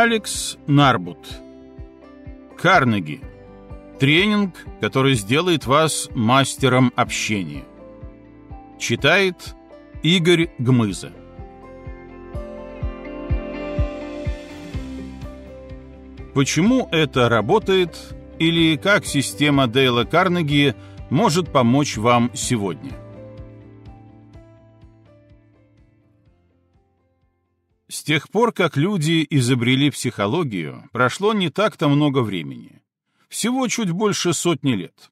Алекс Нарбут. Карнеги. Тренинг, который сделает вас мастером общения. Читает Игорь Гмыза. Почему это работает или как система Дейла Карнеги может помочь вам сегодня? С тех пор, как люди изобрели психологию, прошло не так-то много времени. Всего чуть больше сотни лет.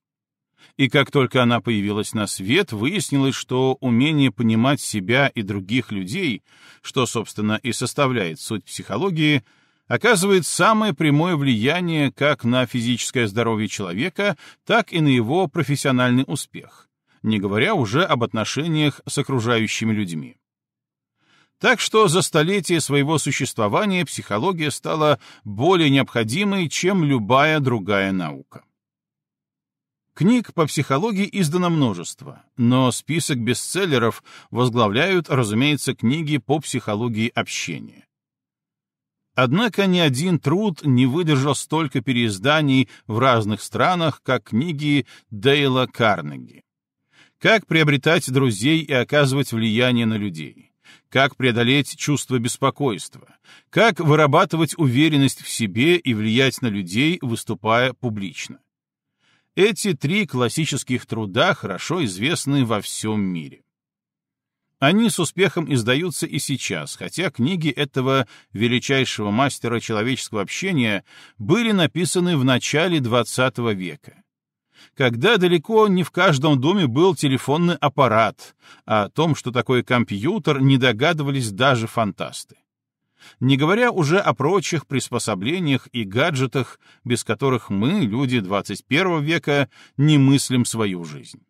И как только она появилась на свет, выяснилось, что умение понимать себя и других людей, что, собственно, и составляет суть психологии, оказывает самое прямое влияние как на физическое здоровье человека, так и на его профессиональный успех, не говоря уже об отношениях с окружающими людьми. Так что за столетие своего существования психология стала более необходимой, чем любая другая наука. Книг по психологии издано множество, но список бестселлеров возглавляют, разумеется, книги по психологии общения. Однако ни один труд не выдержал столько переизданий в разных странах, как книги Дейла Карнеги. Как приобретать друзей и оказывать влияние на людей как преодолеть чувство беспокойства, как вырабатывать уверенность в себе и влиять на людей, выступая публично. Эти три классических труда хорошо известны во всем мире. Они с успехом издаются и сейчас, хотя книги этого величайшего мастера человеческого общения были написаны в начале XX века когда далеко не в каждом доме был телефонный аппарат, а о том, что такое компьютер, не догадывались даже фантасты. Не говоря уже о прочих приспособлениях и гаджетах, без которых мы, люди 21 века, не мыслим свою жизнь.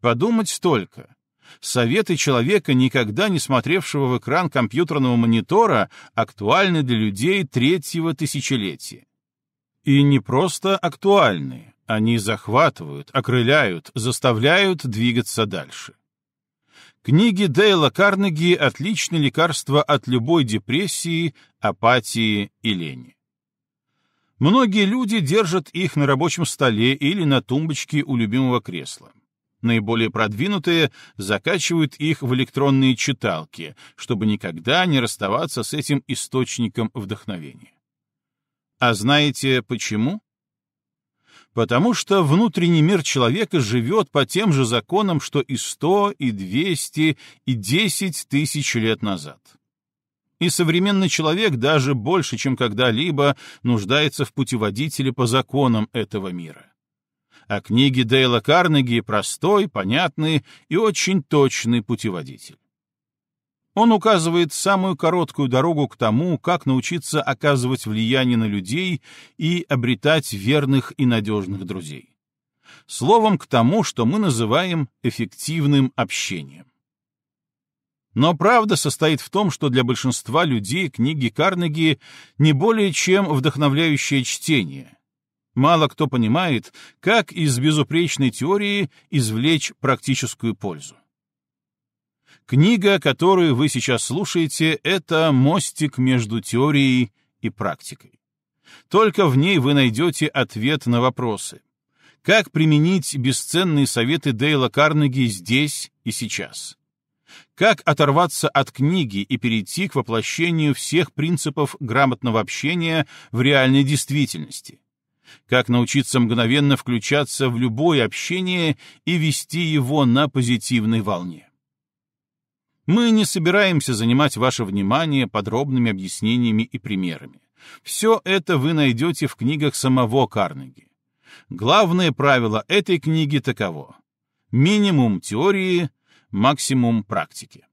Подумать только. Советы человека, никогда не смотревшего в экран компьютерного монитора, актуальны для людей третьего тысячелетия. И не просто актуальны, они захватывают, окрыляют, заставляют двигаться дальше. Книги Дейла Карнеги — отличное лекарство от любой депрессии, апатии и лени. Многие люди держат их на рабочем столе или на тумбочке у любимого кресла. Наиболее продвинутые закачивают их в электронные читалки, чтобы никогда не расставаться с этим источником вдохновения. А знаете почему? Потому что внутренний мир человека живет по тем же законам, что и сто, и двести, и десять тысяч лет назад. И современный человек даже больше, чем когда-либо, нуждается в путеводителе по законам этого мира. А книги Дейла Карнеги — простой, понятный и очень точный путеводитель. Он указывает самую короткую дорогу к тому, как научиться оказывать влияние на людей и обретать верных и надежных друзей. Словом, к тому, что мы называем эффективным общением. Но правда состоит в том, что для большинства людей книги Карнеги не более чем вдохновляющее чтение. Мало кто понимает, как из безупречной теории извлечь практическую пользу. Книга, которую вы сейчас слушаете, это мостик между теорией и практикой. Только в ней вы найдете ответ на вопросы. Как применить бесценные советы Дейла Карнеги здесь и сейчас? Как оторваться от книги и перейти к воплощению всех принципов грамотного общения в реальной действительности? Как научиться мгновенно включаться в любое общение и вести его на позитивной волне? Мы не собираемся занимать ваше внимание подробными объяснениями и примерами. Все это вы найдете в книгах самого Карнеги. Главное правило этой книги таково. Минимум теории, максимум практики.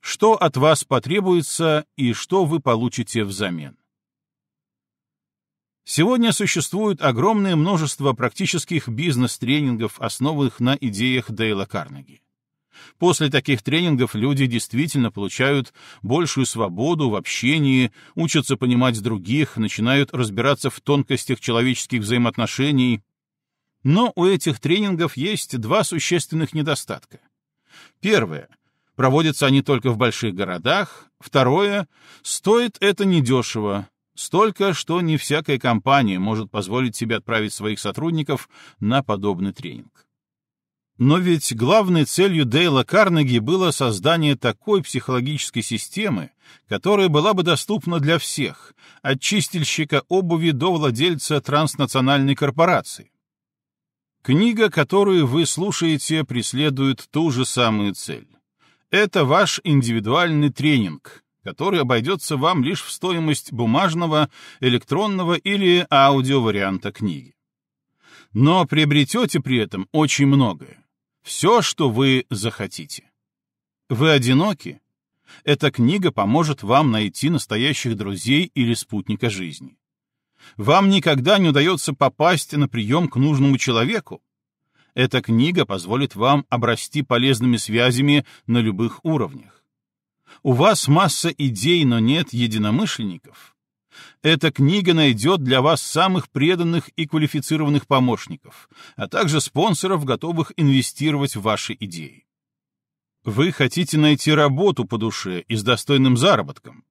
Что от вас потребуется и что вы получите взамен? Сегодня существует огромное множество практических бизнес-тренингов, основанных на идеях Дейла Карнеги. После таких тренингов люди действительно получают большую свободу в общении, учатся понимать других, начинают разбираться в тонкостях человеческих взаимоотношений. Но у этих тренингов есть два существенных недостатка. Первое. Проводятся они только в больших городах. Второе. Стоит это недешево. Столько, что не всякая компания может позволить себе отправить своих сотрудников на подобный тренинг. Но ведь главной целью Дейла Карнеги было создание такой психологической системы, которая была бы доступна для всех, от чистильщика обуви до владельца транснациональной корпорации. Книга, которую вы слушаете, преследует ту же самую цель. Это ваш индивидуальный тренинг, который обойдется вам лишь в стоимость бумажного, электронного или аудиоварианта книги. Но приобретете при этом очень многое все, что вы захотите. Вы одиноки? Эта книга поможет вам найти настоящих друзей или спутника жизни. Вам никогда не удается попасть на прием к нужному человеку? Эта книга позволит вам обрасти полезными связями на любых уровнях. У вас масса идей, но нет единомышленников. Эта книга найдет для вас самых преданных и квалифицированных помощников, а также спонсоров, готовых инвестировать в ваши идеи. Вы хотите найти работу по душе и с достойным заработком.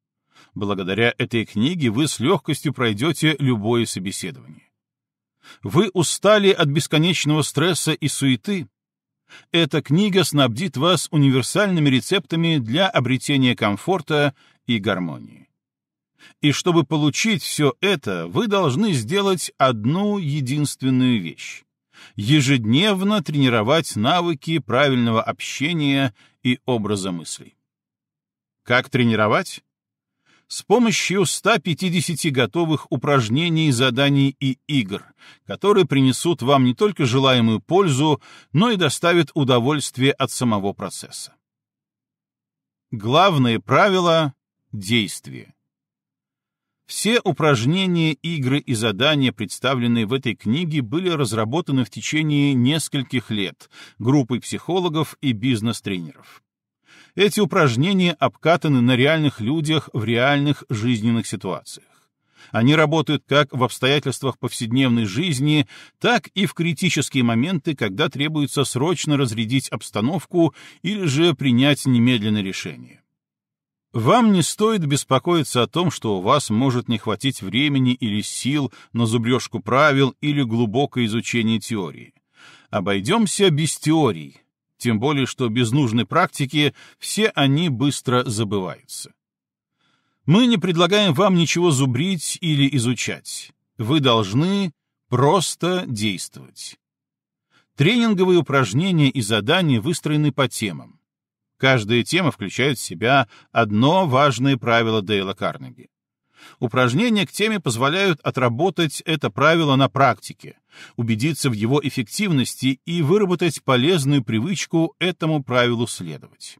Благодаря этой книге вы с легкостью пройдете любое собеседование. Вы устали от бесконечного стресса и суеты? Эта книга снабдит вас универсальными рецептами для обретения комфорта и гармонии. И чтобы получить все это, вы должны сделать одну единственную вещь — ежедневно тренировать навыки правильного общения и образа мыслей. Как тренировать? С помощью 150 готовых упражнений, заданий и игр, которые принесут вам не только желаемую пользу, но и доставят удовольствие от самого процесса. Главное правило — действие. Все упражнения, игры и задания, представленные в этой книге, были разработаны в течение нескольких лет группой психологов и бизнес-тренеров. Эти упражнения обкатаны на реальных людях в реальных жизненных ситуациях. Они работают как в обстоятельствах повседневной жизни, так и в критические моменты, когда требуется срочно разрядить обстановку или же принять немедленное решение. Вам не стоит беспокоиться о том, что у вас может не хватить времени или сил на зубрежку правил или глубокое изучение теории. Обойдемся без теорий, тем более что без нужной практики все они быстро забываются. Мы не предлагаем вам ничего зубрить или изучать. Вы должны просто действовать. Тренинговые упражнения и задания выстроены по темам Каждая тема включает в себя одно важное правило Дейла Карнеги. Упражнения к теме позволяют отработать это правило на практике, убедиться в его эффективности и выработать полезную привычку этому правилу следовать.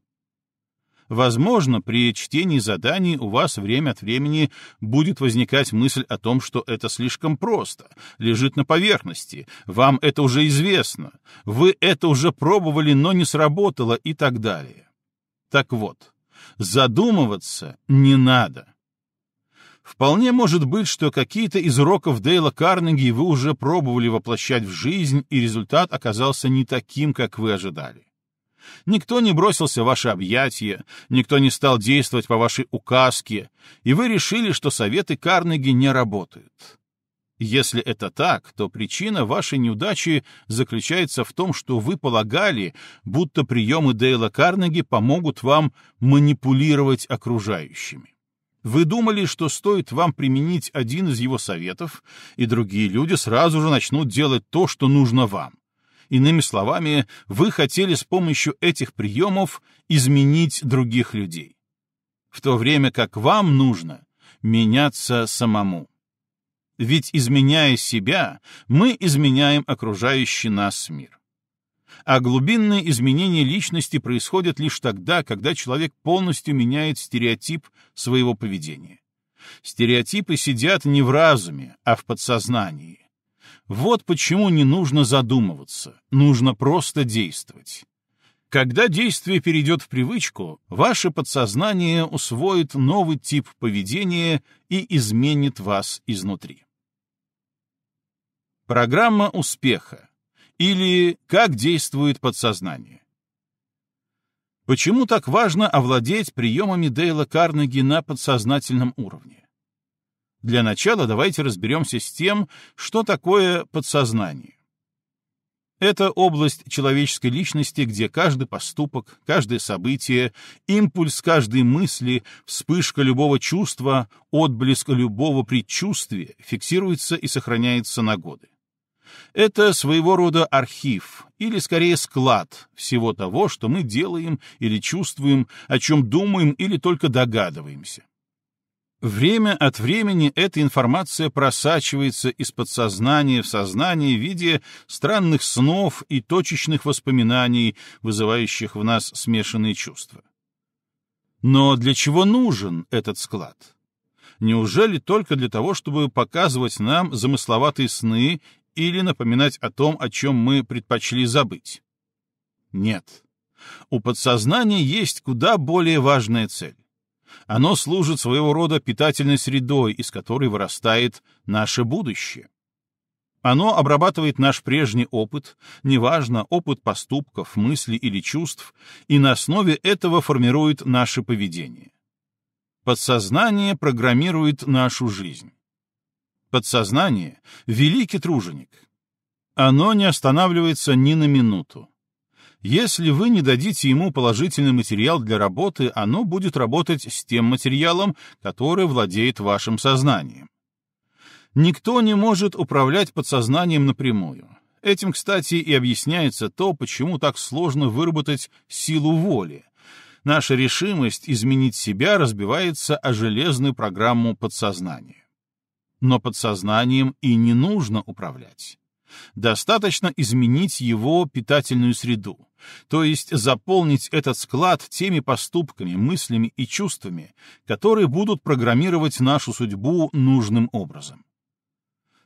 Возможно, при чтении заданий у вас время от времени будет возникать мысль о том, что это слишком просто, лежит на поверхности, вам это уже известно, вы это уже пробовали, но не сработало и так далее. Так вот, задумываться не надо. Вполне может быть, что какие-то из уроков Дейла Карнеги вы уже пробовали воплощать в жизнь, и результат оказался не таким, как вы ожидали. Никто не бросился в ваше объятие, никто не стал действовать по вашей указке, и вы решили, что советы Карнеги не работают. Если это так, то причина вашей неудачи заключается в том, что вы полагали, будто приемы Дейла Карнеги помогут вам манипулировать окружающими. Вы думали, что стоит вам применить один из его советов, и другие люди сразу же начнут делать то, что нужно вам. Иными словами, вы хотели с помощью этих приемов изменить других людей. В то время как вам нужно меняться самому. Ведь, изменяя себя, мы изменяем окружающий нас мир. А глубинные изменения личности происходят лишь тогда, когда человек полностью меняет стереотип своего поведения. Стереотипы сидят не в разуме, а в подсознании. Вот почему не нужно задумываться, нужно просто действовать. Когда действие перейдет в привычку, ваше подсознание усвоит новый тип поведения и изменит вас изнутри. Программа успеха или как действует подсознание. Почему так важно овладеть приемами Дейла Карнеги на подсознательном уровне? Для начала давайте разберемся с тем, что такое подсознание. Это область человеческой личности, где каждый поступок, каждое событие, импульс каждой мысли, вспышка любого чувства, отблеск любого предчувствия фиксируется и сохраняется на годы. Это своего рода архив, или скорее склад всего того, что мы делаем или чувствуем, о чем думаем или только догадываемся. Время от времени эта информация просачивается из подсознания в сознание в виде странных снов и точечных воспоминаний, вызывающих в нас смешанные чувства. Но для чего нужен этот склад? Неужели только для того, чтобы показывать нам замысловатые сны или напоминать о том, о чем мы предпочли забыть? Нет. У подсознания есть куда более важная цель. Оно служит своего рода питательной средой, из которой вырастает наше будущее. Оно обрабатывает наш прежний опыт, неважно, опыт поступков, мыслей или чувств, и на основе этого формирует наше поведение. Подсознание программирует нашу жизнь. Подсознание — великий труженик. Оно не останавливается ни на минуту. Если вы не дадите ему положительный материал для работы, оно будет работать с тем материалом, который владеет вашим сознанием. Никто не может управлять подсознанием напрямую. Этим, кстати, и объясняется то, почему так сложно выработать силу воли. Наша решимость изменить себя разбивается о железную программу подсознания но подсознанием и не нужно управлять. Достаточно изменить его питательную среду, то есть заполнить этот склад теми поступками, мыслями и чувствами, которые будут программировать нашу судьбу нужным образом.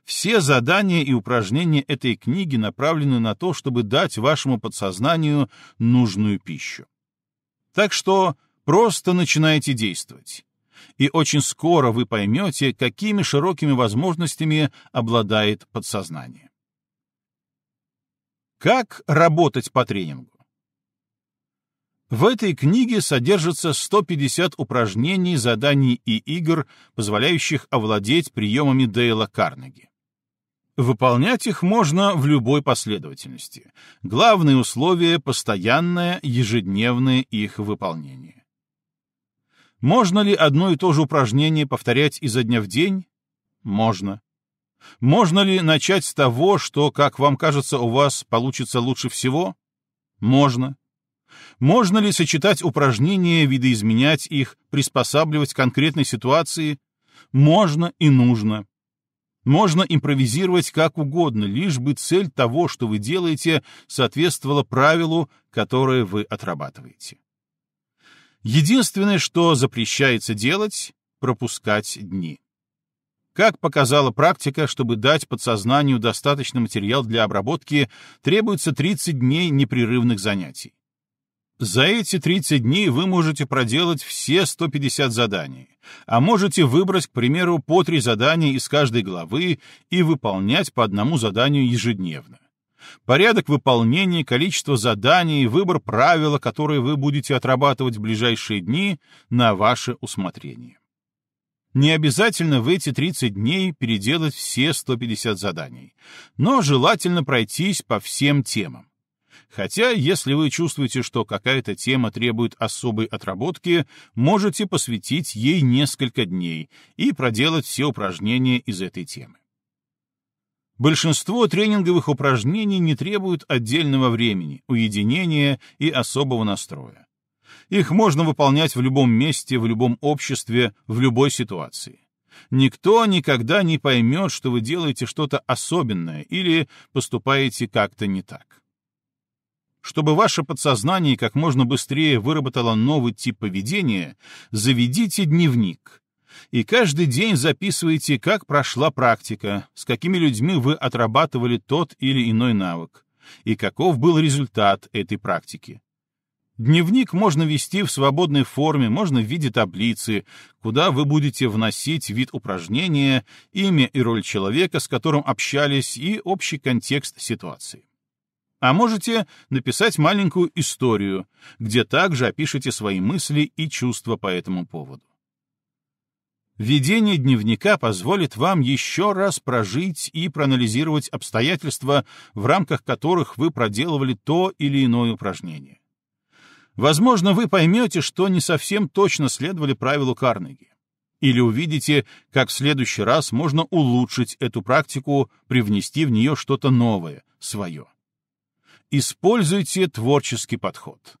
Все задания и упражнения этой книги направлены на то, чтобы дать вашему подсознанию нужную пищу. Так что просто начинайте действовать и очень скоро вы поймете, какими широкими возможностями обладает подсознание. Как работать по тренингу? В этой книге содержится 150 упражнений, заданий и игр, позволяющих овладеть приемами Дейла Карнеги. Выполнять их можно в любой последовательности. Главное условие — постоянное, ежедневное их выполнение. Можно ли одно и то же упражнение повторять изо дня в день? Можно. Можно ли начать с того, что, как вам кажется, у вас получится лучше всего? Можно. Можно ли сочетать упражнения, видоизменять их, приспосабливать к конкретной ситуации? Можно и нужно. Можно импровизировать как угодно, лишь бы цель того, что вы делаете, соответствовала правилу, которое вы отрабатываете. Единственное, что запрещается делать — пропускать дни. Как показала практика, чтобы дать подсознанию достаточно материал для обработки, требуется 30 дней непрерывных занятий. За эти 30 дней вы можете проделать все 150 заданий, а можете выбрать, к примеру, по 3 задания из каждой главы и выполнять по одному заданию ежедневно порядок выполнения, количество заданий, выбор правила, которые вы будете отрабатывать в ближайшие дни, на ваше усмотрение. Не обязательно в эти 30 дней переделать все 150 заданий, но желательно пройтись по всем темам. Хотя, если вы чувствуете, что какая-то тема требует особой отработки, можете посвятить ей несколько дней и проделать все упражнения из этой темы. Большинство тренинговых упражнений не требуют отдельного времени, уединения и особого настроя. Их можно выполнять в любом месте, в любом обществе, в любой ситуации. Никто никогда не поймет, что вы делаете что-то особенное или поступаете как-то не так. Чтобы ваше подсознание как можно быстрее выработало новый тип поведения, заведите дневник и каждый день записывайте, как прошла практика, с какими людьми вы отрабатывали тот или иной навык, и каков был результат этой практики. Дневник можно вести в свободной форме, можно в виде таблицы, куда вы будете вносить вид упражнения, имя и роль человека, с которым общались, и общий контекст ситуации. А можете написать маленькую историю, где также опишите свои мысли и чувства по этому поводу. Ведение дневника позволит вам еще раз прожить и проанализировать обстоятельства, в рамках которых вы проделывали то или иное упражнение. Возможно, вы поймете, что не совсем точно следовали правилу Карнеги. Или увидите, как в следующий раз можно улучшить эту практику, привнести в нее что-то новое, свое. Используйте творческий подход.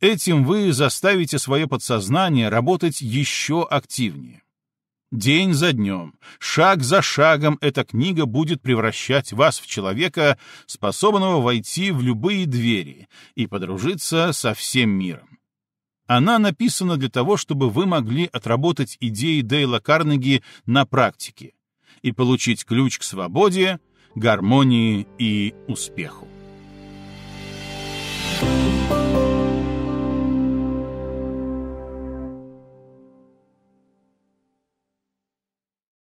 Этим вы заставите свое подсознание работать еще активнее. День за днем, шаг за шагом эта книга будет превращать вас в человека, способного войти в любые двери и подружиться со всем миром. Она написана для того, чтобы вы могли отработать идеи Дейла Карнеги на практике и получить ключ к свободе, гармонии и успеху.